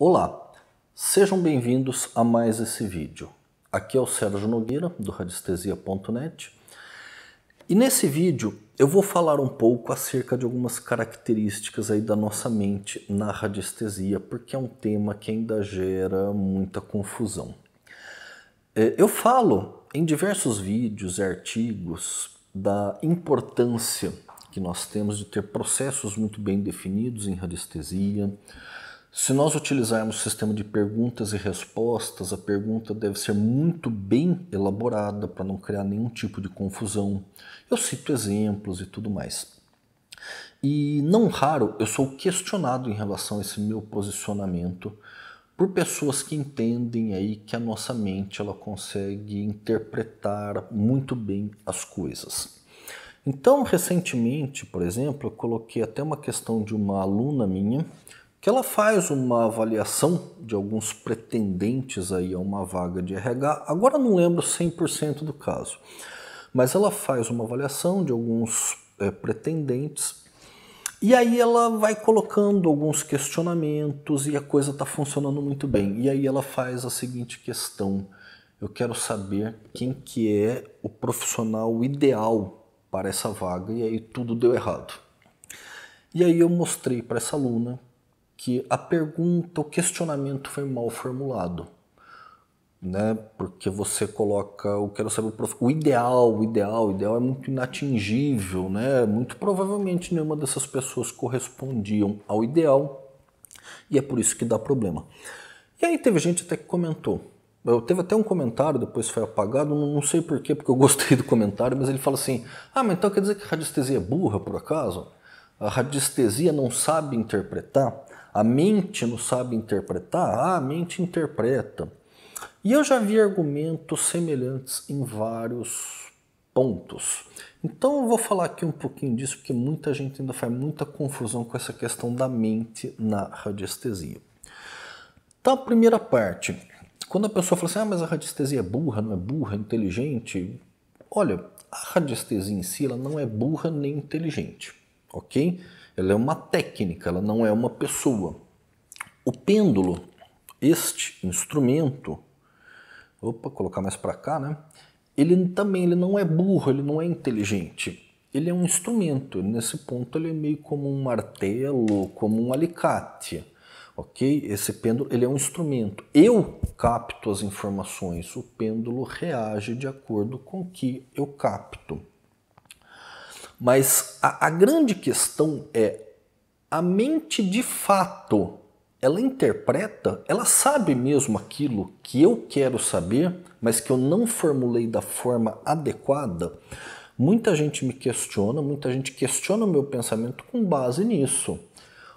Olá, sejam bem-vindos a mais esse vídeo. Aqui é o Sérgio Nogueira, do radiestesia.net. E nesse vídeo eu vou falar um pouco acerca de algumas características aí da nossa mente na radiestesia, porque é um tema que ainda gera muita confusão. É, eu falo em diversos vídeos e artigos da importância que nós temos de ter processos muito bem definidos em radiestesia, se nós utilizarmos o sistema de perguntas e respostas, a pergunta deve ser muito bem elaborada para não criar nenhum tipo de confusão. Eu cito exemplos e tudo mais. E não raro eu sou questionado em relação a esse meu posicionamento por pessoas que entendem aí que a nossa mente ela consegue interpretar muito bem as coisas. Então, recentemente, por exemplo, eu coloquei até uma questão de uma aluna minha que ela faz uma avaliação de alguns pretendentes aí a uma vaga de RH. Agora não lembro 100% do caso, mas ela faz uma avaliação de alguns é, pretendentes e aí ela vai colocando alguns questionamentos e a coisa está funcionando muito bem. E aí ela faz a seguinte questão: eu quero saber quem que é o profissional ideal para essa vaga. E aí tudo deu errado. E aí eu mostrei para essa aluna que a pergunta, o questionamento foi mal formulado. Né? Porque você coloca, o quero saber o ideal, o ideal, o ideal é muito inatingível, né? Muito provavelmente nenhuma dessas pessoas correspondiam ao ideal e é por isso que dá problema. E aí teve gente até que comentou. Eu teve até um comentário, depois foi apagado, não sei porquê, porque eu gostei do comentário, mas ele fala assim: Ah, mas então quer dizer que a radiestesia é burra, por acaso? A radiestesia não sabe interpretar? a mente não sabe interpretar? Ah, a mente interpreta. E eu já vi argumentos semelhantes em vários pontos. Então eu vou falar aqui um pouquinho disso, porque muita gente ainda faz muita confusão com essa questão da mente na radiestesia. Então, a primeira parte, quando a pessoa fala assim, ah, mas a radiestesia é burra, não é burra, é inteligente. Olha, a radiestesia em si ela não é burra nem inteligente, ok? ela é uma técnica, ela não é uma pessoa. O pêndulo, este instrumento, opa, colocar mais para cá, né? Ele também ele não é burro, ele não é inteligente. Ele é um instrumento. Nesse ponto ele é meio como um martelo, como um alicate, ok? Esse pêndulo ele é um instrumento. Eu capto as informações, o pêndulo reage de acordo com o que eu capto. Mas a, a grande questão é a mente de fato ela interpreta, ela sabe mesmo aquilo que eu quero saber, mas que eu não formulei da forma adequada. Muita gente me questiona, muita gente questiona o meu pensamento com base nisso.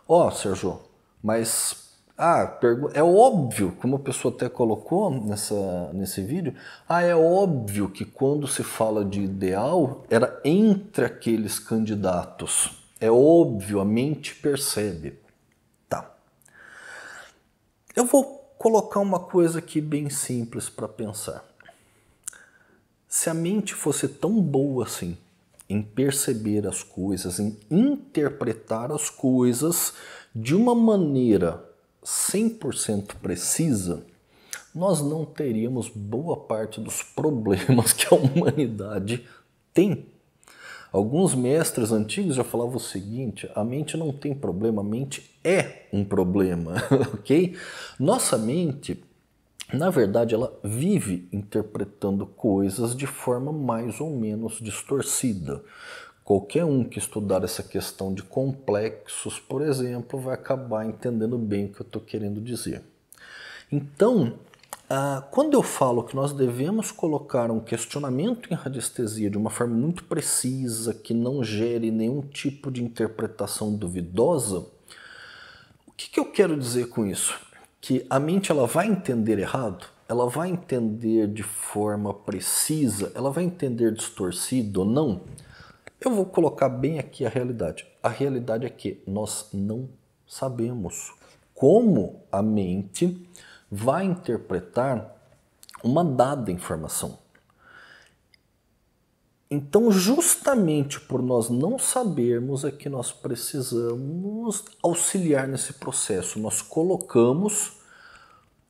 Ó, oh, Sérgio, mas ah, é óbvio, como a pessoa até colocou nessa, nesse vídeo, ah, é óbvio que quando se fala de ideal, era entre aqueles candidatos. É óbvio, a mente percebe. Tá. Eu vou colocar uma coisa aqui bem simples para pensar. Se a mente fosse tão boa assim em perceber as coisas, em interpretar as coisas de uma maneira 100% precisa, nós não teríamos boa parte dos problemas que a humanidade tem. Alguns mestres antigos já falavam o seguinte: a mente não tem problema, a mente é um problema, ok? Nossa mente, na verdade, ela vive interpretando coisas de forma mais ou menos distorcida. Qualquer um que estudar essa questão de complexos, por exemplo, vai acabar entendendo bem o que eu estou querendo dizer. Então, ah, quando eu falo que nós devemos colocar um questionamento em radiestesia de uma forma muito precisa, que não gere nenhum tipo de interpretação duvidosa, o que, que eu quero dizer com isso? Que a mente ela vai entender errado? Ela vai entender de forma precisa? Ela vai entender distorcido ou não? Eu vou colocar bem aqui a realidade. A realidade é que nós não sabemos como a mente vai interpretar uma dada informação. Então, justamente por nós não sabermos é que nós precisamos auxiliar nesse processo. Nós colocamos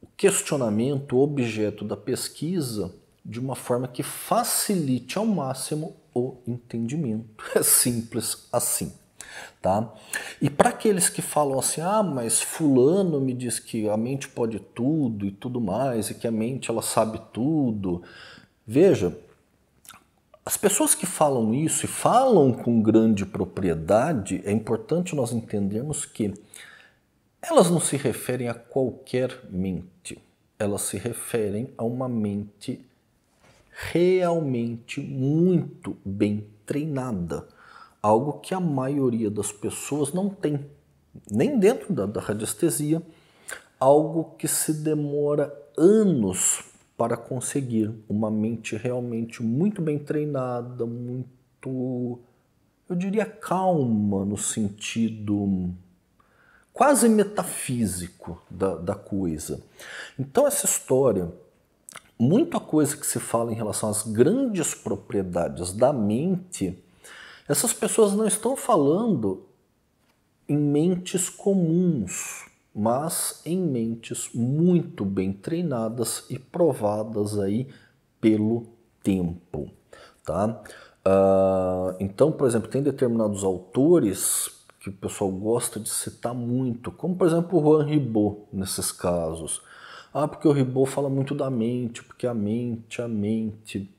o questionamento, o objeto da pesquisa, de uma forma que facilite ao máximo o entendimento. É simples assim. Tá? E para aqueles que falam assim, ah, mas fulano me diz que a mente pode tudo e tudo mais, e que a mente ela sabe tudo. Veja, as pessoas que falam isso e falam com grande propriedade, é importante nós entendermos que elas não se referem a qualquer mente, elas se referem a uma mente realmente muito bem treinada, algo que a maioria das pessoas não tem, nem dentro da, da radiestesia, algo que se demora anos para conseguir uma mente realmente muito bem treinada, muito, eu diria, calma no sentido quase metafísico da, da coisa. Então, essa história muita coisa que se fala em relação às grandes propriedades da mente, essas pessoas não estão falando em mentes comuns, mas em mentes muito bem treinadas e provadas aí pelo tempo, tá? Uh, então, por exemplo, tem determinados autores que o pessoal gosta de citar muito, como por exemplo o Juan Ribot nesses casos. Ah, porque o Ribô fala muito da mente, porque a mente, é a mente.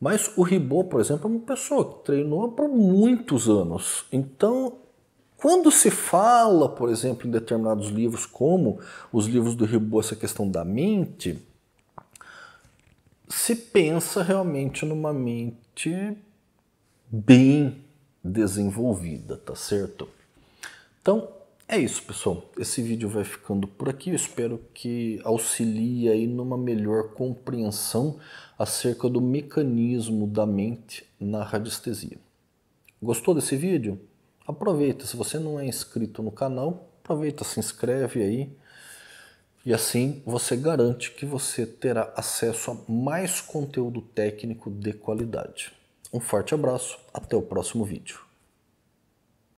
Mas o Ribô, por exemplo, é uma pessoa que treinou por muitos anos. Então, quando se fala, por exemplo, em determinados livros, como os livros do Ribô, essa questão da mente, se pensa realmente numa mente bem desenvolvida, tá certo? Então, é isso, pessoal. Esse vídeo vai ficando por aqui. Eu espero que auxilie aí numa melhor compreensão acerca do mecanismo da mente na radiestesia. Gostou desse vídeo? Aproveita. Se você não é inscrito no canal, aproveita, se inscreve aí. E assim você garante que você terá acesso a mais conteúdo técnico de qualidade. Um forte abraço, até o próximo vídeo.